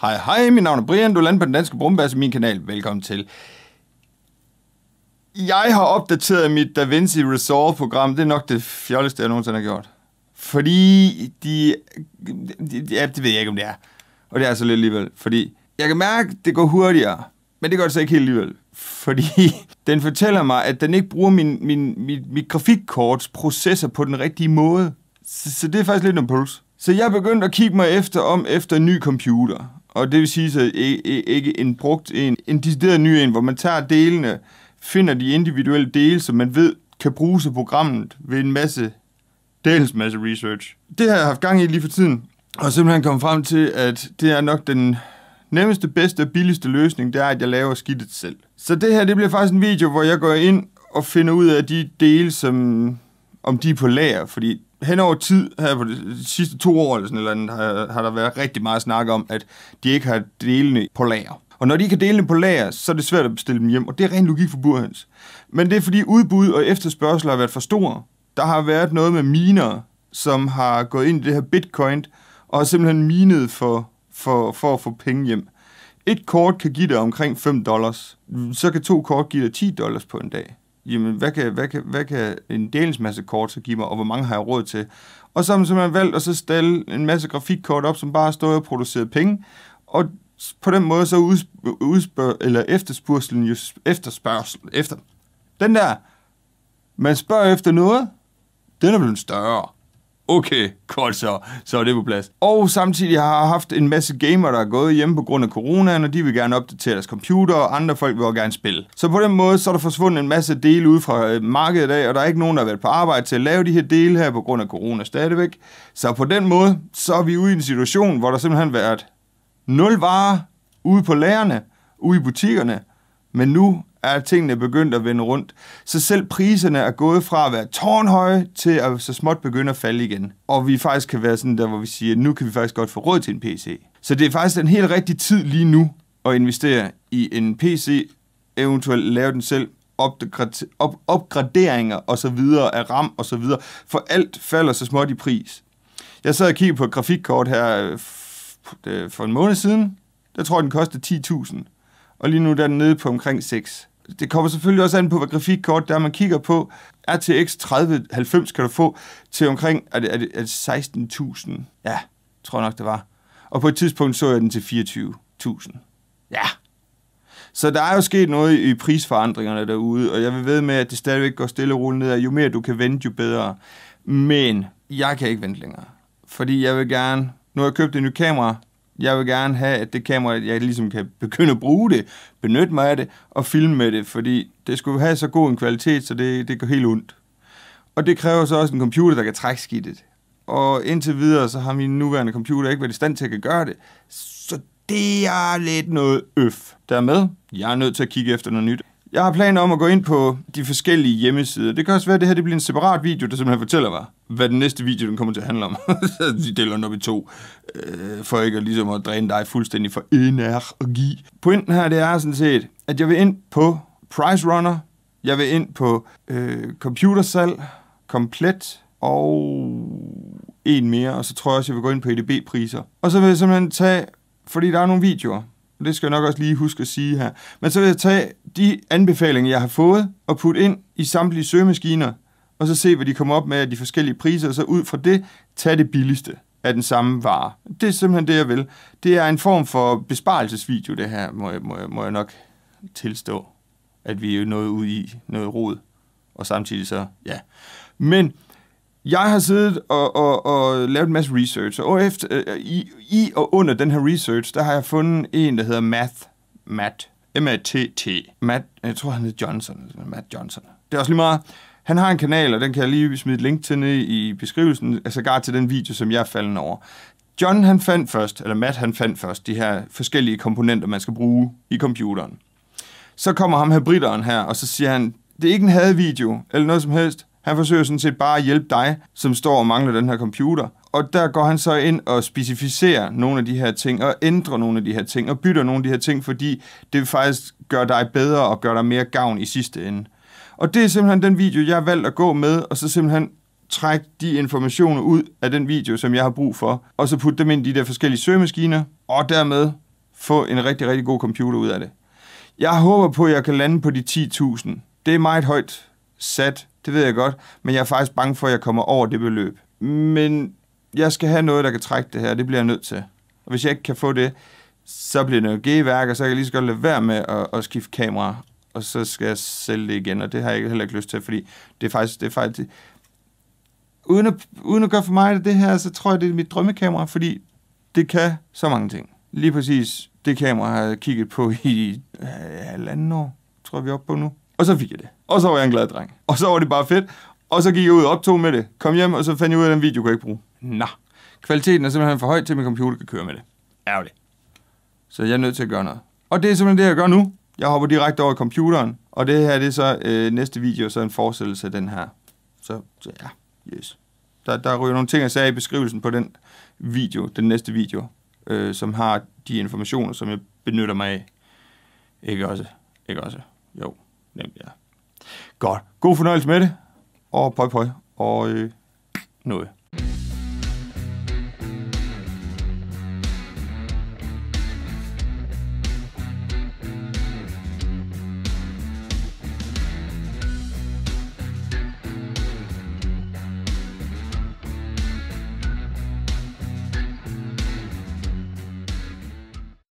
Hej, hej, mit navn er Brian. Du lander på den danske brumbasse, min kanal. Velkommen til. Jeg har opdateret mit DaVinci Resolve-program. Det er nok det fjolleste, jeg nogensinde har gjort. Fordi de... de ja, det ved jeg ikke, om det er. Og det er så lidt alligevel. Fordi jeg kan mærke, at det går hurtigere. Men det gør det så ikke helt alligevel. Fordi den fortæller mig, at den ikke bruger min, min, min, mit grafikkorts processor på den rigtige måde. Så, så det er faktisk lidt en puls. Så jeg begyndte at kigge mig efter om efter en ny computer. Og det vil sige, så e, e, ikke en brugt en, en decideret ny en, hvor man tager delene, finder de individuelle dele, som man ved kan bruges af programmet ved en masse, dels masse research. Det har jeg haft gang i lige for tiden, og simpelthen kommet frem til, at det er nok den nemmeste, bedste og billigste løsning, det er, at jeg laver skidtet selv. Så det her, det bliver faktisk en video, hvor jeg går ind og finder ud af de dele, som, om de er på lager, fordi hen over tid, her på de sidste to år eller sådan eller andet, har, har der været rigtig meget snak om, at de ikke har delene på lager. Og når de ikke har delene på lager, så er det svært at bestille dem hjem, og det er ren logik for burhøns. Men det er fordi udbud og efterspørgsel har været for store. Der har været noget med miner, som har gået ind i det her bitcoin, og har simpelthen minet for, for, for at få penge hjem. Et kort kan give dig omkring 5 dollars. Så kan to kort give dig 10 dollars på en dag jamen hvad kan, hvad kan, hvad kan en delingsmasse kort så give mig, og hvor mange har jeg råd til? Og så har man simpelthen valgt at så stille en masse grafikkort op, som bare har stået og produceret penge, og på den måde så udspørg, udspørg, eller efterspørgselen jo efterspørgsel, efter. Den der, man spørger efter noget, den er blevet større okay, godt så, så er det på plads. Og samtidig har jeg haft en masse gamer, der er gået hjemme på grund af corona, og de vil gerne opdatere deres computer, og andre folk vil også gerne spille. Så på den måde, så er der forsvundet en masse dele ud fra øh, markedet af, og der er ikke nogen, der har været på arbejde til at lave de her dele her på grund af corona stadigvæk. Så på den måde, så er vi ude i en situation, hvor der simpelthen har været nul varer ude på lærerne, ude i butikkerne, men nu er tingene begyndt at vende rundt, så selv priserne er gået fra at være tårnhøje til at så småt begynde at falde igen. Og vi faktisk kan være sådan der, hvor vi siger, at nu kan vi faktisk godt få råd til en PC. Så det er faktisk den helt rigtige tid lige nu at investere i en PC, eventuelt lave den selv, opgraderinger og så videre af RAM og så videre, for alt falder så småt i pris. Jeg sad og kiggede på et grafikkort her øh, øh, for en måned siden. Der tror jeg, den kostede 10.000 og lige nu der er den nede på omkring 6. Det kommer selvfølgelig også an på, hvad grafikkort der man kigger på. RTX 3090 kan du få til omkring er det, er det, er det 16.000. Ja, tror nok, det var. Og på et tidspunkt så jeg den til 24.000. Ja. Så der er jo sket noget i prisforandringerne derude, og jeg vil ved med, at det stadigvæk går stille og roligt ned, og jo mere du kan vente, jo bedre. Men jeg kan ikke vente længere, fordi jeg vil gerne... Nu har jeg købt en ny kamera, jeg vil gerne have, at det kamera, jeg ligesom kan begynde at bruge det, benytte mig af det og filme med det, fordi det skulle have så god en kvalitet, så det, det går helt ondt. Og det kræver så også en computer, der kan trække skidtet. Og indtil videre, så har min nuværende computer ikke været i stand til at kan gøre det. Så det er lidt noget øf. Dermed, jeg er nødt til at kigge efter noget nyt. Jeg har planer om at gå ind på de forskellige hjemmesider. Det kan også være, at det her det bliver en separat video, der simpelthen fortæller mig, hvad den næste video den kommer til at handle om. Så de deler den op i to, øh, for ikke at, ligesom at dræne dig fuldstændig for energi. Pointen her, det er sådan set, at jeg vil ind på Price Runner, jeg vil ind på øh, computersal, komplet og en mere, og så tror jeg også, jeg vil gå ind på EDB-priser. Og så vil jeg simpelthen tage, fordi der er nogle videoer, det skal jeg nok også lige huske at sige her. Men så vil jeg tage de anbefalinger, jeg har fået, og putte ind i samtlige søgemaskiner, og så se, hvad de kommer op med af de forskellige priser, og så ud fra det, tage det billigste af den samme vare. Det er simpelthen det, jeg vil. Det er en form for besparelsesvideo, det her, må jeg, må jeg, må jeg nok tilstå, at vi er nået ud i noget rod, og samtidig så, ja. Men jeg har siddet og, og, og lavet en masse research, og efter, øh, i, i og under den her research, der har jeg fundet en, der hedder Math, Matt, M-A-T-T, Matt, jeg tror han hedder Johnson, Matt Johnson. Det er også lige meget, han har en kanal, og den kan jeg lige smide et link til nede i beskrivelsen, altså gar til den video, som jeg er falden over. John han fandt først, eller Matt han fandt først, de her forskellige komponenter, man skal bruge i computeren. Så kommer ham her britteren her, og så siger han, det er ikke en hadvideo, eller noget som helst. Han forsøger sådan set bare at hjælpe dig, som står og mangler den her computer. Og der går han så ind og specificerer nogle af de her ting, og ændrer nogle af de her ting, og bytter nogle af de her ting, fordi det faktisk gør dig bedre og gør dig mere gavn i sidste ende. Og det er simpelthen den video, jeg har valgt at gå med, og så simpelthen trække de informationer ud af den video, som jeg har brug for, og så putte dem ind i de der forskellige søgemaskiner, og dermed få en rigtig, rigtig god computer ud af det. Jeg håber på, at jeg kan lande på de 10.000. Det er meget højt sat, det ved jeg godt, men jeg er faktisk bange for, at jeg kommer over det beløb. Men jeg skal have noget, der kan trække det her, det bliver jeg nødt til. Og hvis jeg ikke kan få det, så bliver det noget G-værk, og så kan jeg lige så godt lade være med at, at skifte kamera, og så skal jeg sælge det igen, og det har jeg heller ikke lyst til, fordi det er faktisk... Det er faktisk uden, at, uden at gøre for mig det her, så tror jeg, det er mit drømmekamera, fordi det kan så mange ting. Lige præcis det kamera har jeg kigget på i øh, halvanden år, tror jeg, vi er oppe på nu. Og så fik jeg det. Og så var jeg en glad dreng. Og så var det bare fedt. Og så gik jeg ud og optog med det. Kom hjem, og så fandt jeg ud af, at den video kunne jeg ikke bruge. Nå. Kvaliteten er simpelthen for høj til, at min computer kan køre med det. Ærgerligt. Så jeg er nødt til at gøre noget. Og det er simpelthen det, jeg gør nu. Jeg hopper direkte over i computeren. Og det her, det er så øh, næste video, så en forestillelse af den her. Så, så ja, yes. Der, der ryger nogle ting, jeg sagde i beskrivelsen på den video, den næste video, øh, som har de informationer, som jeg benytter mig af. Ikke også? Ikke også? Jo. Nemt, ja. Godt. God fornøjelse med det, og pøj pøj, og øh, noget.